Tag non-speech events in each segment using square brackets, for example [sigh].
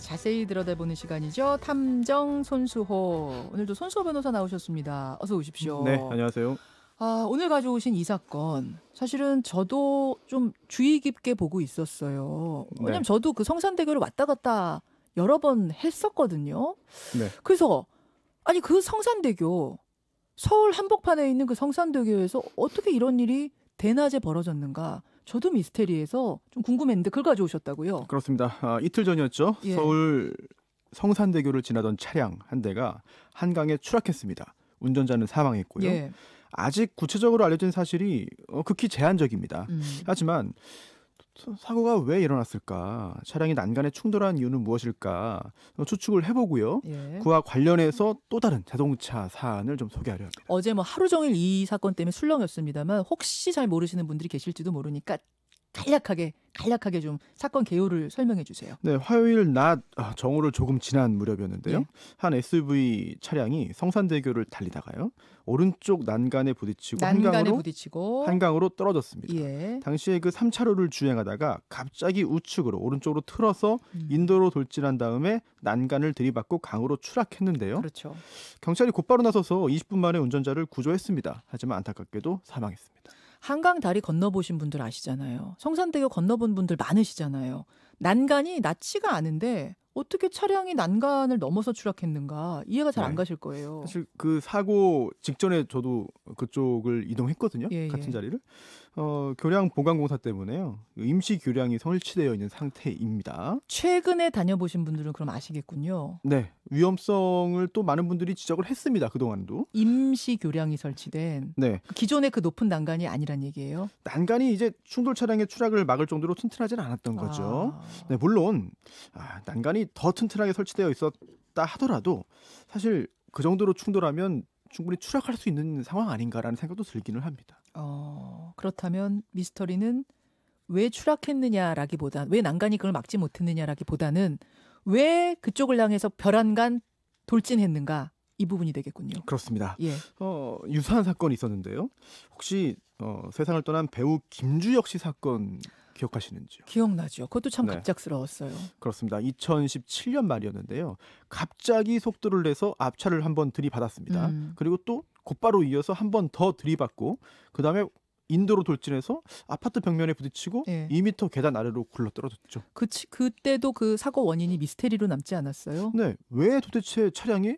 자세히 들여다보는 시간이죠. 탐정 손수호. 오늘도 손수호 변호사 나오셨습니다. 어서 오십시오. 네, 안녕하세요. 아, 오늘 가져오신 이 사건 사실은 저도 좀 주의 깊게 보고 있었어요. 네. 왜냐면 네. 저도 그 성산대교를 왔다 갔다 여러 번 했었거든요. 네. 그래서 아니 그 성산대교 서울 한복판에 있는 그 성산대교에서 어떻게 이런 일이 대낮에 벌어졌는가? 저도 미스테리에서 좀 궁금했는데 그걸 가져오셨다고요? 그렇습니다. 아, 이틀 전이었죠. 예. 서울 성산대교를 지나던 차량 한 대가 한강에 추락했습니다. 운전자는 사망했고요. 예. 아직 구체적으로 알려진 사실이 어, 극히 제한적입니다. 음. 하지만 사고가 왜 일어났을까? 차량이 난간에 충돌한 이유는 무엇일까? 어, 추측을 해보고요. 예. 그와 관련해서 또 다른 자동차 사안을 좀 소개하려 합니다. 어제 뭐 하루 종일 이 사건 때문에 술렁였습니다만 혹시 잘 모르시는 분들이 계실지도 모르니까 간략하게 간략하게 좀 사건 개요를 설명해 주세요. 네, 화요일 낮 아, 정오를 조금 지난 무렵이었는데요. 네. 한 SUV 차량이 성산대교를 달리다가요. 오른쪽 난간에 부딪히고 난간에 한강으로 부딪히고. 한강으로 떨어졌습니다. 예. 당시에 그 3차로를 주행하다가 갑자기 우측으로 오른쪽으로 틀어서 음. 인도로 돌진한 다음에 난간을 들이받고 강으로 추락했는데요. 그렇죠. 경찰이 곧바로 나서서 20분 만에 운전자를 구조했습니다. 하지만 안타깝게도 사망했습니다. 한강 다리 건너보신 분들 아시잖아요. 성산대교 건너본 분들 많으시잖아요. 난간이 낮지가 않은데 어떻게 차량이 난간을 넘어서 추락했는가 이해가 잘안 네. 가실 거예요. 사실 그 사고 직전에 저도 그쪽을 이동했거든요. 예, 같은 예. 자리를. 어, 교량 보강공사 때문에요. 임시 교량이 설치되어 있는 상태입니다. 최근에 다녀보신 분들은 그럼 아시겠군요. 네. 위험성을 또 많은 분들이 지적을 했습니다. 그동안도. 임시 교량이 설치된 네. 기존의 그 높은 난간이 아니란 얘기예요. 난간이 이제 충돌 차량의 추락을 막을 정도로 튼튼하지는 않았던 아. 거죠. 아... 네, 물론 아, 난간이 더 튼튼하게 설치되어 있었다 하더라도 사실 그 정도로 충돌하면 충분히 추락할 수 있는 상황 아닌가라는 생각도 들기는 합니다. 어, 그렇다면 미스터리는 왜 추락했느냐라기보다 왜 난간이 그걸 막지 못했느냐라기보다는 왜 그쪽을 향해서 벼란간 돌진했는가 이 부분이 되겠군요. 그렇습니다. 예. 어, 유사한 사건이 있었는데요. 혹시 어, 세상을 떠난 배우 김주혁 씨 사건 기억하시는지요? 기억나죠. 그것도 참 네. 갑작스러웠어요. 그렇습니다. 2017년 말이었는데요. 갑자기 속도를 내서 앞차를 한번 들이받았습니다. 음. 그리고 또 곧바로 이어서 한 번 더 들이받고 그다음에 인도로 돌진해서 아파트 벽면에 부딪히고 네. 예. 2미터 계단 아래로 굴러 떨어졌죠. 그 그때도 그 사고 원인이 미스테리로 남지 않았어요? 네. 왜 도대체 차량이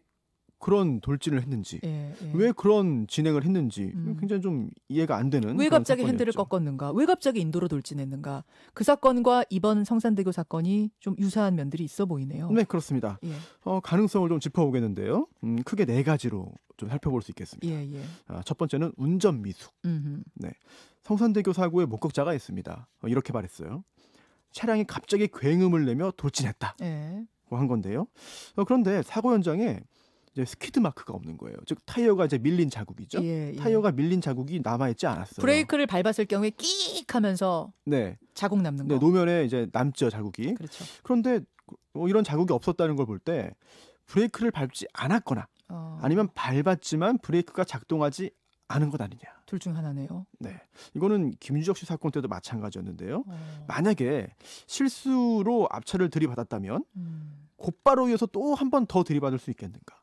그런 돌진을 했는지 예, 예. 왜 그런 진행을 했는지 음. 굉장히 좀 이해가 안 되는 왜 갑자기 핸들을 꺾었는가 왜 갑자기 인도로 돌진했는가 그 사건과 이번 성산대교 사건이 좀 유사한 면들이 있어 보이네요. 네 그렇습니다. 예. 어, 가능성을 좀 짚어보겠는데요. 음, 크게 네 가지로 좀 살펴볼 수 있겠습니다. 예, 예. 아, 첫 번째는 운전 미숙. 음흠. 네 성산대교 사고의 목격자가 있습니다. 어, 이렇게 말했어요. 차량이 갑자기 굉음을 내며 돌진했다. 예. 뭐 한 건데요. 어, 그런데 사고 현장에 이제 스키드 마크가 없는 거예요. 즉 타이어가 이제 밀린 자국이죠. 예, 예. 타이어가 밀린 자국이 남아 있지 않았어요. 브레이크를 밟았을 경우에 끼익 하면서 네. 자국 남는 네, 거. 네, 노면에 이제 남죠 자국이. 그렇죠. 그런데 뭐 이런 자국이 없었다는 걸 볼 때 브레이크를 밟지 않았거나 어... 아니면 밟았지만 브레이크가 작동하지 않은 것 아니냐. 둘 중 하나네요. 네, 이거는 김유적 씨 사건 때도 마찬가지였는데요. 어... 만약에 실수로 앞차를 들이받았다면 음... 곧바로 이어서 또 한 번 더 들이받을 수 있겠는가?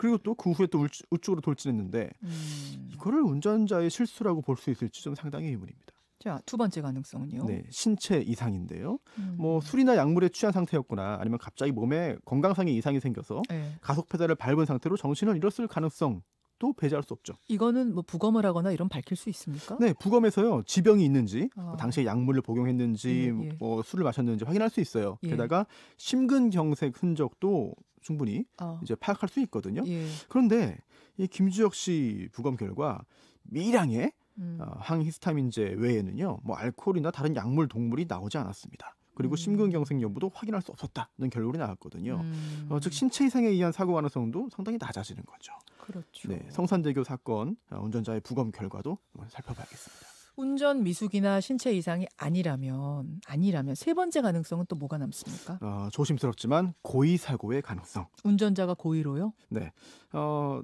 그리고 또 그 후에 또 우측으로 돌진했는데 음. 이거를 운전자의 실수라고 볼 수 있을지 좀 상당히 의문입니다. 자, 두 번째 가능성은요? 네, 신체 이상인데요. 음. 뭐 술이나 약물에 취한 상태였거나 아니면 갑자기 몸에 건강상의 이상이 생겨서 네. 가속 페달을 밟은 상태로 정신을 잃었을 가능성 또 배제할 수 없죠. 이거는 뭐 부검을 하거나 이런 밝힐 수 있습니까? 네, 부검에서요 지병이 있는지, 아. 뭐 당시에 약물을 복용했는지, 예, 예. 뭐 술을 마셨는지 확인할 수 있어요. 예. 게다가 심근경색 흔적도 충분히 어. 이제 파악할 수 있거든요. 예. 그런데 이 김주혁 씨 부검 결과 미량의 음. 어, 항히스타민제 외에는요, 뭐 알코올이나 다른 약물 동물이 나오지 않았습니다. 그리고 음. 심근경색 여부도 확인할 수 없었다는 결론이 나왔거든요. 음. 어, 즉 신체 이상에 의한 사고 가능성도 상당히 낮아지는 거죠. 그렇죠. 네, 성산대교 사건 어, 운전자의 부검 결과도 한번 살펴봐야겠습니다. 운전 미숙이나 신체 이상이 아니라면 아니라면 세 번째 가능성은 또 뭐가 남습니까? 어, 조심스럽지만 고의 사고의 가능성. 운전자가 고의로요? 네. 어,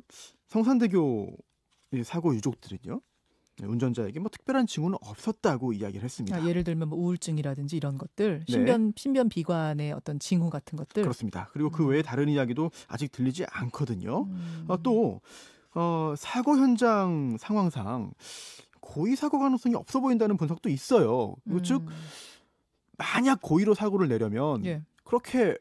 성산대교 사고 유족들은요. 운전자에게 뭐 특별한 징후는 없었다고 이야기를 했습니다. 아, 예를 들면 뭐 우울증이라든지 이런 것들, 네. 신변 네. 신변 비관의 어떤 징후 같은 것들. 그렇습니다. 그리고 그 음. 외에 다른 이야기도 아직 들리지 않거든요. 음. 어, 또 어, 사고 현장 상황상 고의 사고 가능성이 없어 보인다는 분석도 있어요. 음. 즉 만약 고의로 사고를 내려면 예. 그렇게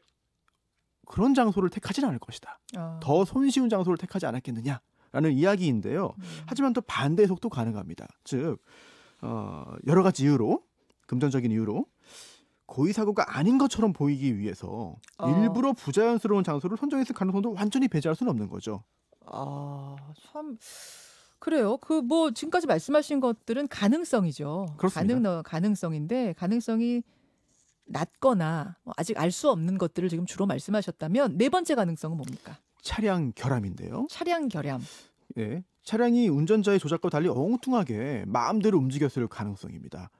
그런 장소를 택하지는 않을 것이다. 아. 더 손쉬운 장소를 택하지 않았겠느냐. 라는 이야기인데요. 음. 하지만 또 반대 해석도 가능합니다. 즉, 어, 여러 가지 이유로, 금전적인 이유로, 고의사고가 아닌 것처럼 보이기 위해서 어. 일부러 부자연스러운 장소를 선정했을 가능성도 완전히 배제할 수는 없는 거죠. 아, 참. 그래요. 그 뭐 지금까지 말씀하신 것들은 가능성이죠. 가능 가능성인데 가능성이 낮거나 뭐 아직 알 수 없는 것들을 지금 주로 말씀하셨다면 네 번째 가능성은 뭡니까? 차량 결함인데요. 차량 결함. 예. 차량이 운전자의 조작과 달리 엉뚱하게 마음대로 움직였을 가능성입니다.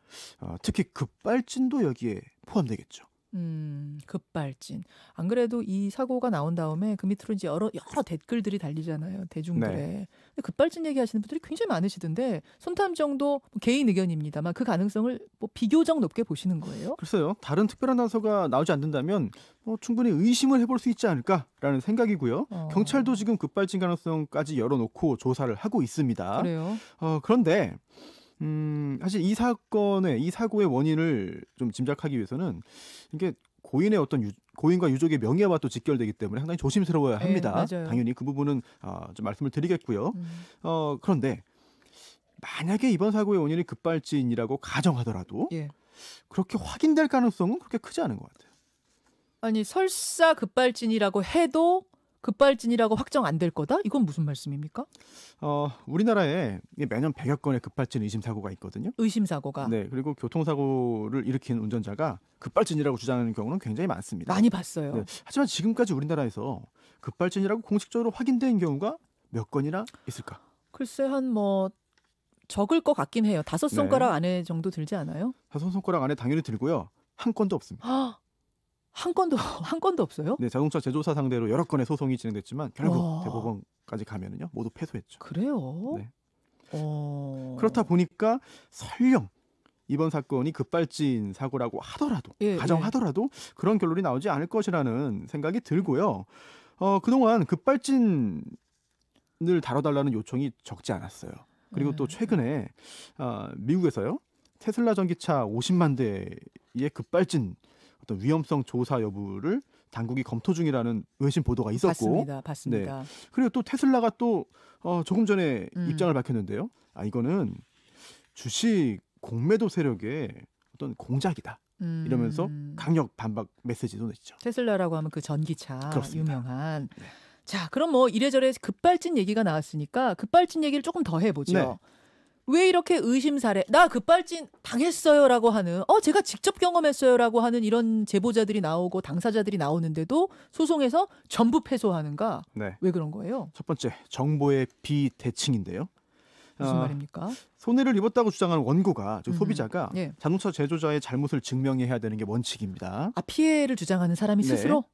어, 특히 급발진도 여기에 포함되겠죠. 음, 급발진. 안 그래도 이 사고가 나온 다음에 그 밑으로 이제 여러 여러 댓글들이 달리잖아요. 대중들의. 네. 근데 급발진 얘기하시는 분들이 굉장히 많으시던데 손탐 정도 뭐 개인 의견입니다만 그 가능성을 뭐 비교적 높게 보시는 거예요? 글쎄요. 다른 특별한 단서가 나오지 않는다면 뭐 충분히 의심을 해볼 수 있지 않을까라는 생각이고요. 어. 경찰도 지금 급발진 가능성까지 열어놓고 조사를 하고 있습니다. 그래요. 어, 그런데 음, 사실 이 사건의 이 사고의 원인을 좀 짐작하기 위해서는 이게 고인의 어떤 유, 고인과 유족의 명예와 또 직결되기 때문에 상당히 조심스러워야 네, 합니다. 네, 당연히 그 부분은 어, 좀 말씀을 드리겠고요. 음. 어, 그런데 만약에 이번 사고의 원인이 급발진이라고 가정하더라도 예. 그렇게 확인될 가능성은 그렇게 크지 않은 것 같아요. 아니 설사 급발진이라고 해도 급발진이라고 확정 안 될 거다? 이건 무슨 말씀입니까? 어, 우리나라에 매년 100여 건의 급발진 의심 사고가 있거든요. 의심 사고가. 네. 그리고 교통사고를 일으킨 운전자가 급발진이라고 주장하는 경우는 굉장히 많습니다. 많이 봤어요. 네, 하지만 지금까지 우리나라에서 급발진이라고 공식적으로 확인된 경우가 몇 건이나 있을까? 글쎄 한 뭐 적을 것 같긴 해요. 다섯 손가락 네. 안에 정도 들지 않아요? 다섯 손가락 안에 당연히 들고요. 한 건도 없습니다. 한 건도 [laughs] 한 건도 없어요? 네, 자동차 제조사 상대로 여러 건의 소송이 진행됐지만 결국 와. 대법원까지 가면은요 모두 패소했죠. 그래요? 네. 어... 그렇다 보니까 설령 이번 사건이 급발진 사고라고 하더라도 예, 가정하더라도 예. 그런 결론이 나오지 않을 것이라는 생각이 들고요. 어, 그동안 급발진을 다뤄달라는 요청이 적지 않았어요. 그리고 예. 또 네. 최근에 어, 미국에서요 테슬라 전기차 50만 대의 급발진 어떤 위험성 조사 여부를 당국이 검토 중이라는 외신 보도가 있었고 봤습니다. 네. 봤습니다. 네. 그리고 또 테슬라가 또 어, 조금 전에 음. 입장을 밝혔는데요. 아 이거는 주식 공매도 세력의 어떤 공작이다. 음. 이러면서 강력 반박 메시지도 냈죠. 테슬라라고 하면 그 전기차 그렇습니다. 유명한. 네. 자, 그럼 뭐 이래저래 급발진 얘기가 나왔으니까 급발진 얘기를 조금 더 해보죠. 네. 왜 이렇게 의심사례 나 급발진 그 당했어요라고 하는 어 제가 직접 경험했어요라고 하는 이런 제보자들이 나오고 당사자들이 나오는데도 소송에서 전부 패소하는가 네. 왜 그런 거예요? 첫 번째 정보의 비대칭인데요. 무슨 어, 말입니까? 손해를 입었다고 주장하는 원고가 즉 음, 소비자가 음, 예. 자동차 제조자의 잘못을 증명해야 되는 게 원칙입니다. 아 피해를 주장하는 사람이 네. 스스로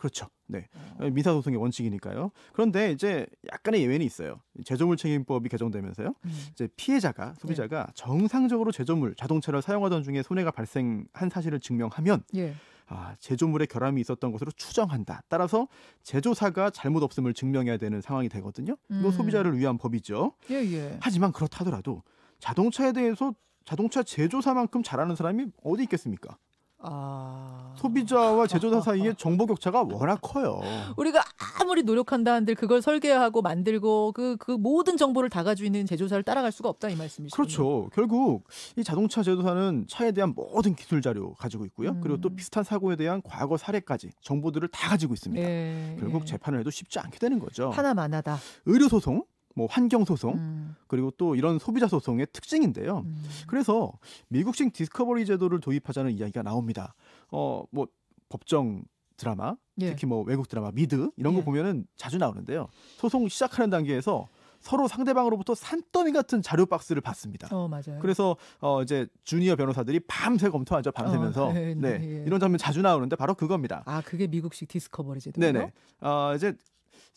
그렇죠. 네. 어. 민사 소송의 원칙이니까요. 그런데 이제 약간의 예외는 있어요. 제조물 책임법이 개정되면서요. 음. 이제 피해자가 소비자가 네. 정상적으로 제조물 자동차를 사용하던 중에 손해가 발생한 사실을 증명하면 예. 아, 제조물에 결함이 있었던 것으로 추정한다. 따라서 제조사가 잘못 없음을 증명해야 되는 상황이 되거든요. 이거 음. 소비자를 위한 법이죠. 예, 예. 하지만 그렇다더라도 자동차에 대해서 자동차 제조사만큼 잘하는 사람이 어디 있겠습니까? 아... 소비자와 제조사 [laughs] 사이의 정보 격차가 워낙 커요. 우리가 아무리 노력한다 한들 그걸 설계하고 만들고 그, 그 모든 정보를 다 가지고 있는 제조사를 따라갈 수가 없다 이 말씀이시죠. 그렇죠. 결국 이 자동차 제조사는 차에 대한 모든 기술 자료 가지고 있고요. 음. 그리고 또 음. 비슷한 사고에 대한 과거 사례까지 정보들을 다 가지고 있습니다. 예, 결국 예. 재판을 해도 쉽지 않게 되는 거죠. 하나만하다. 의료 소송 뭐 환경 소송 음. 그리고 또 이런 소비자 소송의 특징인데요. 음. 그래서 미국식 디스커버리 제도를 도입하자는 이야기가 나옵니다. 어 뭐 법정 드라마 예. 특히 뭐 외국 드라마 미드 이런 거 예. 보면은 자주 나오는데요. 소송 시작하는 단계에서 서로 상대방으로부터 산더미 같은 자료 박스를 받습니다. 어, 맞아요. 그래서 어 이제 주니어 변호사들이 밤새 검토하죠. 밤새면서. 어, 네, 네. 네, 예. 이런 장면 자주 나오는데 바로 그겁니다. 아, 그게 미국식 디스커버리 제도예요? 네, 네. 어 이제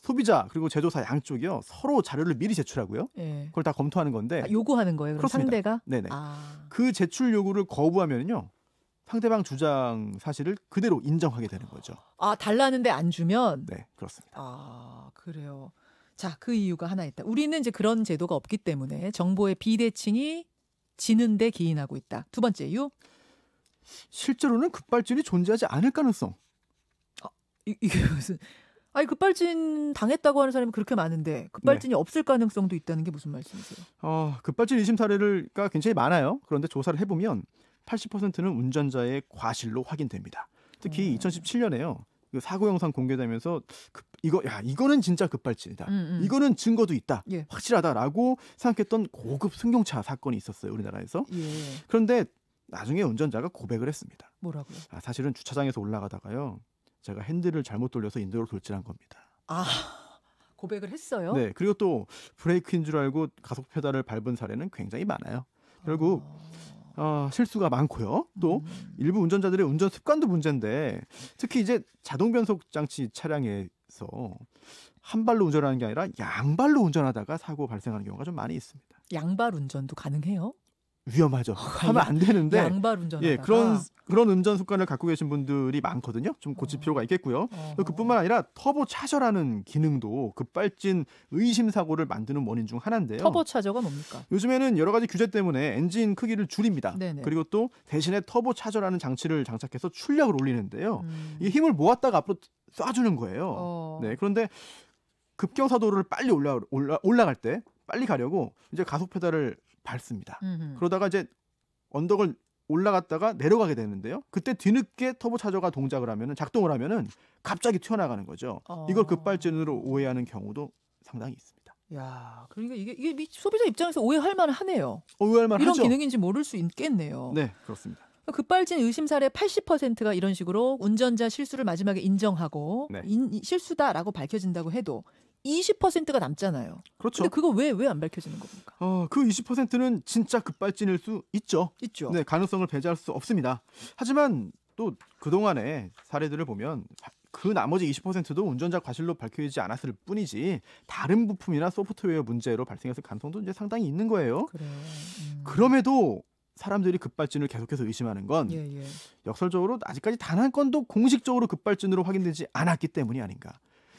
소비자 그리고 제조사 양쪽이요 서로 자료를 미리 제출하고요. 예. 그걸 다 검토하는 건데 아, 요구하는 거예요. 그럼 렇습니다 상대가 네네 아. 그 제출 요구를 거부하면요 상대방 주장 사실을 그대로 인정하게 되는 거죠. 아 달라는데 안 주면 네 그렇습니다. 아 그래요. 자 그 이유가 하나 있다. 우리는 이제 그런 제도가 없기 때문에 정보의 비대칭이 지는데 기인하고 있다. 두 번째 이유 실제로는 급발진이 존재하지 않을 가능성. 아, 이, 이게 무슨 아니 급발진 당했다고 하는 사람이 그렇게 많은데 급발진이 네. 없을 가능성도 있다는 게 무슨 말씀이세요? 어, 급발진 의심 사례가 굉장히 많아요. 그런데 조사를 해보면 80%는 운전자의 과실로 확인됩니다. 특히 음. 어. 2017년에요. 그 사고 영상 공개되면서 급, 이거 야 이거는 진짜 급발진이다. 음, 음. 이거는 증거도 있다. 예. 확실하다라고 생각했던 고급 승용차 사건이 있었어요 우리나라에서. 예. 그런데 나중에 운전자가 고백을 했습니다. 뭐라고요? 아, 사실은 주차장에서 올라가다가요 제가 핸들을 잘못 돌려서 인도로 돌진한 겁니다. 아. 고백을 했어요. 네, 그리고 또 브레이크인 줄 알고 가속 페달을 밟은 사례는 굉장히 많아요. 결국 어, 실수가 많고요. 또 음. 일부 운전자들의 운전 습관도 문제인데 특히 이제 자동 변속 장치 차량에서 한 발로 운전하는 게 아니라 양발로 운전하다가 사고 발생하는 경우가 좀 많이 있습니다. 양발 운전도 가능해요? 위험하죠. 아, 하면 안 되는데 양발 운전 예, 그런 그런 운전 습관을 갖고 계신 분들이 많거든요. 좀 고칠 어. 필요가 있겠고요. 어. 그뿐만 아니라 터보 차저라는 기능도 급발진 그 의심 사고를 만드는 원인 중 하나인데요. 터보 차저가 뭡니까? 요즘에는 여러 가지 규제 때문에 엔진 크기를 줄입니다. 네네. 그리고 또 대신에 터보 차저라는 장치를 장착해서 출력을 올리는데요. 음. 이 힘을 모았다가 앞으로 쏴주는 거예요. 어. 네, 그런데 급경사도를 빨리 올라, 올라 올라갈 때 빨리 가려고 이제 가속 페달을 밟습니다. 음흠. 그러다가 이제 언덕을 올라갔다가 내려가게 되는데요. 그때 뒤늦게 터보 차저가 동작을 하면은 작동을 하면은 갑자기 튀어나가는 거죠. 어. 이걸 급발진으로 오해하는 경우도 상당히 있습니다. 야, 그러니까 이게 이게 소비자 입장에서 오해할 만하네요. 오해할 만하죠. 이런 기능인지 모를 수 있겠네요. 네, 그렇습니다. 급발진 의심 사례 80%가 이런 식으로 운전자 실수를 마지막에 인정하고 네. 인, 실수다라고 밝혀진다고 해도 20%가 남잖아요. 그렇죠. 근데 그거 왜 왜 안 밝혀지는 겁니까? 어, 그 20%는 진짜 급발진일 수 있죠. 있죠. 네, 가능성을 배제할 수 없습니다. 하지만 또 그동안의 사례들을 보면 그 나머지 20%도 운전자 과실로 밝혀지지 않았을 뿐이지 다른 부품이나 소프트웨어 문제로 발생했을 가능성도 이제 상당히 있는 거예요. 그래. 음. 그럼에도 사람들이 급발진을 계속해서 의심하는 건 예, 예. 역설적으로 아직까지 단 한 건도 공식적으로 급발진으로 확인되지 않았기 때문이 아닌가.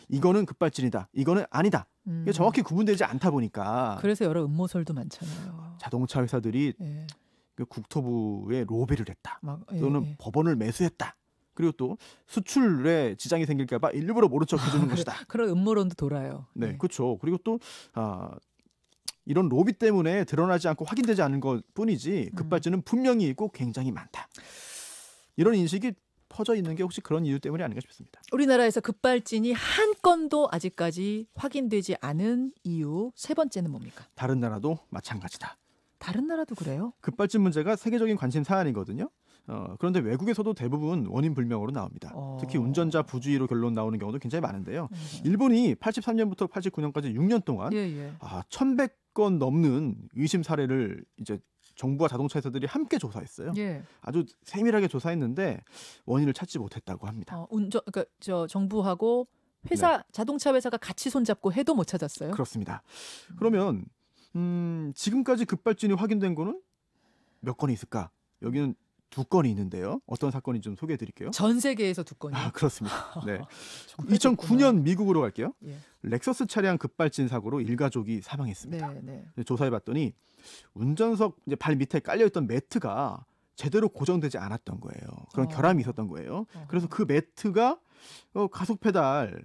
이거는 급발진이다. 이거는 아니다. 음. 정확히 구분되지 않다 보니까 그래서 여러 음모설도 많잖아요. 자동차 회사들이 예. 그 국토부에 로비를 했다. 막, 예, 또는 예. 법원을 매수했다. 그리고 또 수출에 지장이 생길까봐 일부러 모른 척 해주는 아, 것이다. 그런 음모론도 돌아요. 네, 네. 그렇죠. 그리고 또 아, 이런 로비 때문에 드러나지 않고 확인되지 않은 것뿐이지 음. 급발진은 분명히 있고 굉장히 많다. 이런 인식이 퍼져 있는 게 혹시 그런 이유 때문이 아닌가 싶습니다. 우리나라에서 급발진이 한 건도 아직까지 확인되지 않은 이유 세 번째는 뭡니까? 다른 나라도 마찬가지다. 다른 나라도 그래요? 급발진 문제가 세계적인 관심 사안이거든요. 어, 그런데 외국에서도 대부분 원인 불명으로 나옵니다. 어... 특히 운전자 부주의로 결론 나오는 경우도 굉장히 많은데요. 음... 일본이 83년부터 89년까지 6년 동안 예, 예. 아, 1,100건 넘는 의심 사례를 이제 정부와 자동차 회사들이 함께 조사했어요. 예. 아주 세밀하게 조사했는데 원인을 찾지 못했다고 합니다. 어, 운전 그러니까 저 정부하고 회사 네. 자동차 회사가 같이 손잡고 해도 못 찾았어요. 그렇습니다. 음. 그러면 음, 지금까지 급발진이 확인된 거는 몇건 있을까? 여기는 두 건이 있는데요. 어떤 사건이 좀 소개해 드릴게요. 전 세계에서 두 건이요. 아, 그렇습니다. [laughs] 네. 2009년 미국으로 갈게요. 예. 렉서스 차량 급발진 사고로 일가족이 사망했습니다. 네, 네. 조사해 봤더니 운전석 이제 발 밑에 깔려 있던 매트가 제대로 고정되지 않았던 거예요. 그런 어. 결함이 있었던 거예요. 어. 그래서 그 매트가 어, 가속 페달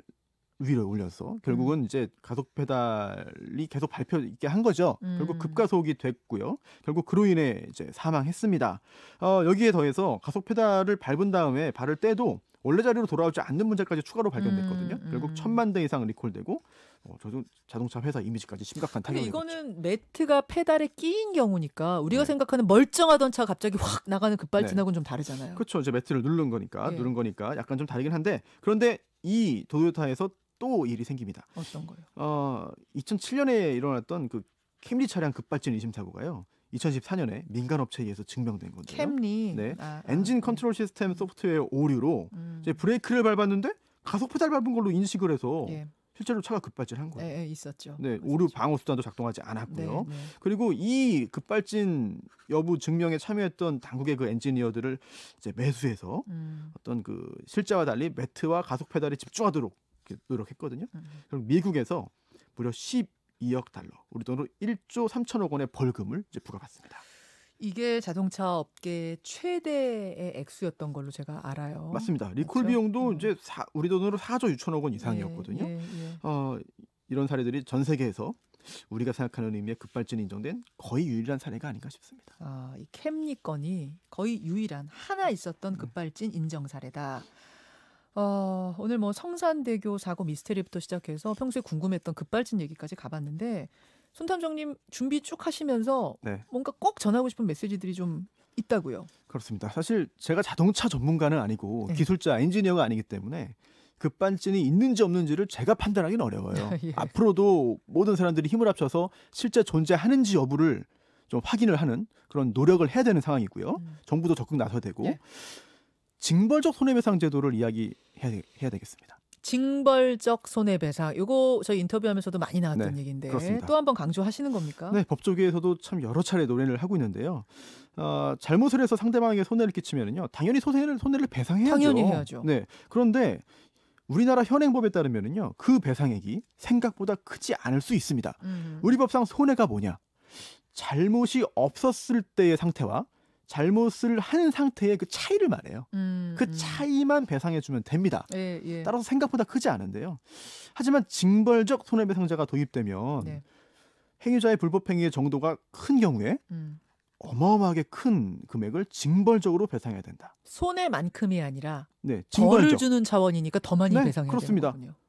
위로 올려서 음. 결국은 음. 이제 가속 페달이 계속 발표 있게 한 거죠. 음. 결국 급가속이 됐고요. 결국 그로 인해 이제 사망했습니다. 어, 여기에 더해서 가속 페달을 밟은 다음에 발을 떼도 원래 자리로 돌아오지 않는 문제까지 추가로 발견됐거든요. 음, 음. 결국 천만 대 이상 리콜되고 어, 자동차 회사 이미지까지 심각한 타격이 이거는 매트가 페달에 끼인 경우니까 우리가 네. 생각하는 멀쩡하던 차 갑자기 확 나가는 급발진하고는 그 네. 좀 다르잖아요. 그렇죠. 이제 매트를 누른 거니까 네. 누른 거니까 약간 좀 다르긴 한데 그런데 이 도요타에서 또 일이 생깁니다. 어떤 거요? 어, 2007년에 일어났던 그 캠리 차량 급발진 의심 사고가요. 2014년에 민간 업체에 의해서 증명된 건데요. 캠리. 네. 아, 아 엔진 네. 컨트롤 시스템 소프트웨어 오류로 음. 이제 브레이크를 밟았는데 가속 페달 밟은 걸로 인식을 해서 예. 실제로 차가 급발진한 거예요. 네, 있었죠. 네, 오류 방어 수단도 작동하지 않았고요. 네, 네. 그리고 이 급발진 여부 증명에 참여했던 당국의 그 엔지니어들을 이제 매수해서 음. 어떤 그 실제와 달리 매트와 가속 페달에 집중하도록 노력했거든요. 음. 그럼 미국에서 무려 12억 달러, 우리 돈으로 1조 3천억 원의 벌금을 이제 부과받습니다. 이게 자동차 업계 최대의 액수였던 걸로 제가 알아요. 맞습니다. 그렇죠? 리콜 맞죠? 비용도 음. 이제 사, 우리 돈으로 4조 6천억 원 이상이었거든요. 예, 예, 예. 어, 이런 사례들이 전 세계에서 우리가 생각하는 의미의 급발진 인정된 거의 유일한 사례가 아닌가 싶습니다. 아, 이 캠리 건이 거의 유일한 하나 있었던 네. 급발진 인정 사례다. 어, 오늘 뭐 성산대교 사고 미스테리부터 시작해서 평소에 궁금했던 급발진 얘기까지 가봤는데 손탐정님 준비 쭉 하시면서 네. 뭔가 꼭 전하고 싶은 메시지들이 좀 있다고요. 그렇습니다. 사실 제가 자동차 전문가는 아니고 네. 기술자 엔지니어가 아니기 때문에 급발진이 있는지 없는지를 제가 판단하기는 어려워요. [laughs] 예. 앞으로도 모든 사람들이 힘을 합쳐서 실제 존재하는지 여부를 좀 확인을 하는 그런 노력을 해야 되는 상황이고요. 음. 정부도 적극 나서야 되고 예? 징벌적 손해배상 제도를 이야기해야 해야 되겠습니다. 징벌적 손해배상 이거 저희 인터뷰하면서도 많이 나왔던 네, 얘기인데 또 한 번 강조하시는 겁니까? 네, 법조계에서도 참 여러 차례 논의를 하고 있는데요. 어, 잘못을 해서 상대방에게 손해를 끼치면요, 당연히 손해를 손해를 배상해야죠. 당연히 해야죠. 네, 그런데 우리나라 현행법에 따르면요, 그 배상액이 생각보다 크지 않을 수 있습니다. 음. 우리 법상 손해가 뭐냐? 잘못이 없었을 때의 상태와 잘못을 한 상태의 그 차이를 말해요. 음, 그 음. 차이만 배상해주면 됩니다. 예, 예. 따라서 생각보다 크지 않은데요. 하지만 징벌적 손해배상제가 도입되면 네. 행위자의 불법행위의 정도가 큰 경우에 음. 어마어마하게 큰 금액을 징벌적으로 배상해야 된다. 손해만큼이 아니라 네, 벌을 주는 차원이니까 더 많이 네, 배상해야 그렇습니다. 되는 거군요.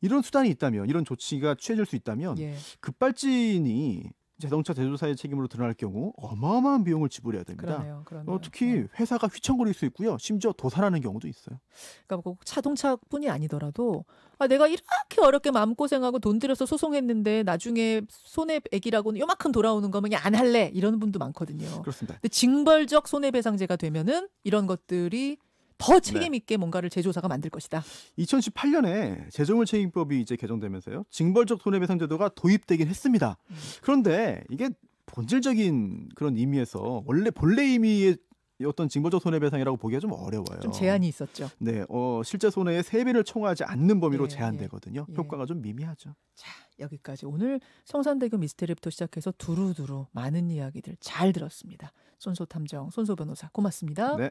이런 수단이 있다면 이런 조치가 취해질 수 있다면 예. 급발진이 자동차 제조사의 책임으로 드러날 경우 어마어마한 비용을 지불해야 됩니다. 그러네요, 그러네요. 어, 특히 네. 회사가 휘청거릴 수 있고요. 심지어 도산하는 경우도 있어요. 그러니까 뭐 꼭 자동차뿐이 아니더라도 아, 내가 이렇게 어렵게 마음고생하고 돈 들여서 소송했는데 나중에 손해액이라고는 요만큼 돌아오는 거면 안 할래 이런 분도 많거든요. 그렇습니다. 근데 징벌적 손해배상제가 되면은 이런 것들이 더 책임 있게 네. 뭔가를 제조사가 만들 것이다. 2018년에 재정물책임법이 이제 개정되면서요. 징벌적 손해배상제도가 도입되긴 했습니다. 음. 그런데 이게 본질적인 그런 의미에서 원래 본래 의미의 어떤 징벌적 손해배상이라고 보기가 좀 어려워요. 좀 제한이 있었죠. 네, 어, 실제 손해의 세배를 총하지 않는 범위로 예, 제한되거든요. 예. 예. 효과가 좀 미미하죠. 자, 여기까지 오늘 성산대교 미스테리부터 시작해서 두루두루 많은 이야기들 잘 들었습니다. 손소 탐정, 손소 변호사 고맙습니다. 네.